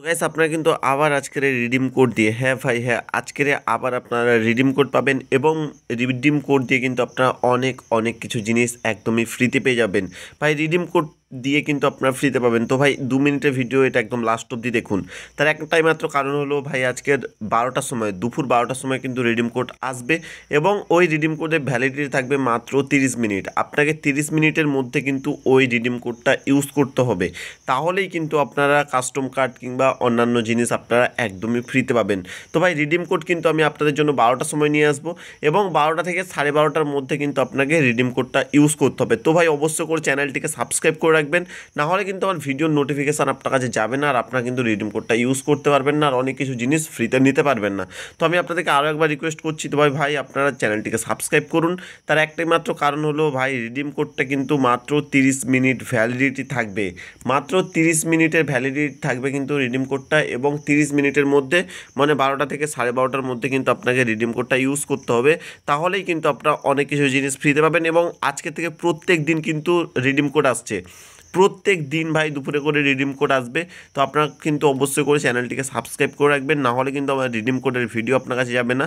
তো গাইস আপনারা কিন্তু আবার আজকের রিডিম কোড দিয়ে হ্যাঁ ভাই হ্যাঁ আজকের আবার আপনারা রিডিম কোড পাবেন এবং রিডিম কোড দিয়ে কিন্তু আপনারা অনেক অনেক কিছু জিনিস একদমই ফ্রিতে পেয়ে যাবেন ভাই রিডিম কোড দিয়ে কিন্তু আপনারা ফ্রিতে পাবেন তো ভাই দু মিনিটের ভিডিও এটা একদম লাস্ট অব্দি দেখুন তার একটাই মাত্র কারণ হলো ভাই আজকের বারোটার সময় দুপুর বারোটার সময় কিন্তু রিডিম কোড আসবে এবং ওই রিডিম কোডের ভ্যালিডিটি থাকবে মাত্র 30 মিনিট আপনাকে 30 মিনিটের মধ্যে কিন্তু ওই রিডিম কোডটা ইউজ করতে হবে তাহলেই কিন্তু আপনারা কাস্টম কার্ড কিংবা অন্যান্য জিনিস আপনারা একদমই ফ্রিতে পাবেন তো ভাই রিডিম কোড কিন্তু আমি আপনাদের জন্য বারোটার সময় নিয়ে আসবো এবং বারোটা থেকে সাড়ে বারোটার মধ্যে কিন্তু আপনাকে রিডিম কোডটা ইউজ করতে হবে তো ভাই অবশ্য করে চ্যানেলটিকে সাবস্ক্রাইব করে রাখবেন না হলে কিন্তু আমার ভিডিওর নোটিফিকেশান আপনার কাছে যাবে না আর আপনারা কিন্তু রিডিম কোডটা ইউজ করতে পারবেন না আর অনেক কিছু জিনিস ফ্রিতে নিতে পারবেন না তো আমি আপনাদেরকে আরও একবার রিকোয়েস্ট করছি তো ভাই ভাই আপনারা চ্যানেলটিকে সাবস্ক্রাইব করুন তার একটাই মাত্র কারণ হলো ভাই রিডিম কোডটা কিন্তু মাত্র 30 মিনিট ভ্যালিডিটি থাকবে মাত্র 30 মিনিটের ভ্যালিডিটি থাকবে কিন্তু রিডিম কোডটা এবং 30 মিনিটের মধ্যে মানে বারোটা থেকে সাড়ে বারোটার মধ্যে কিন্তু আপনাকে রিডিম কোডটা ইউজ করতে হবে তাহলেই কিন্তু আপনারা অনেক কিছু জিনিস ফ্রিতে পাবেন এবং আজকে থেকে প্রত্যেক দিন কিন্তু রিডিম কোড আসছে প্রত্যেক দিন ভাই দুপুরে করে রিডিম কোড আসবে তো আপনারা কিন্তু অবশ্যই করে চ্যানেলটিকে সাবস্ক্রাইব করে রাখবেন না হলে কিন্তু আমার রিডিম কোডের ভিডিও আপনার কাছে যাবে না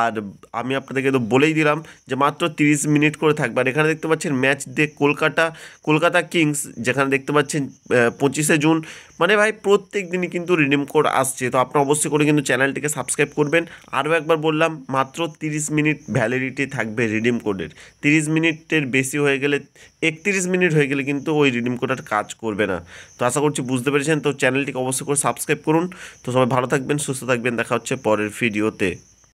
আর আমি আপনাদেরকে তো বলেই দিলাম যে মাত্র 30 মিনিট করে থাকবে আর এখানে দেখতে পাচ্ছেন match day Kolkata Kolkata kings যেখানে দেখতে পাচ্ছেন পঁচিশে জুন মানে ভাই প্রত্যেক দিনই কিন্তু রিডিম কোড আসছে তো আপনার অবশ্যই করে কিন্তু চ্যানেলটিকে সাবস্ক্রাইব করবেন আরও একবার বললাম মাত্র 30 মিনিট ভ্যালিডিটি থাকবে রিডিম কোডের 30 মিনিটের বেশি হয়ে গেলে একত্রিশ মিনিট হয়ে গেলে কিন্তু ওই রিডিম কোটার একটা কাজ করবে না তো আশা করছি বুঝতে পেরেছেন তো চ্যানেলটিকে অবশ্যই করে সাবস্ক্রাইব করুন তো সবাই ভালো থাকবেন সুস্থ থাকবেন দেখা হচ্ছে পরের ভিডিওতে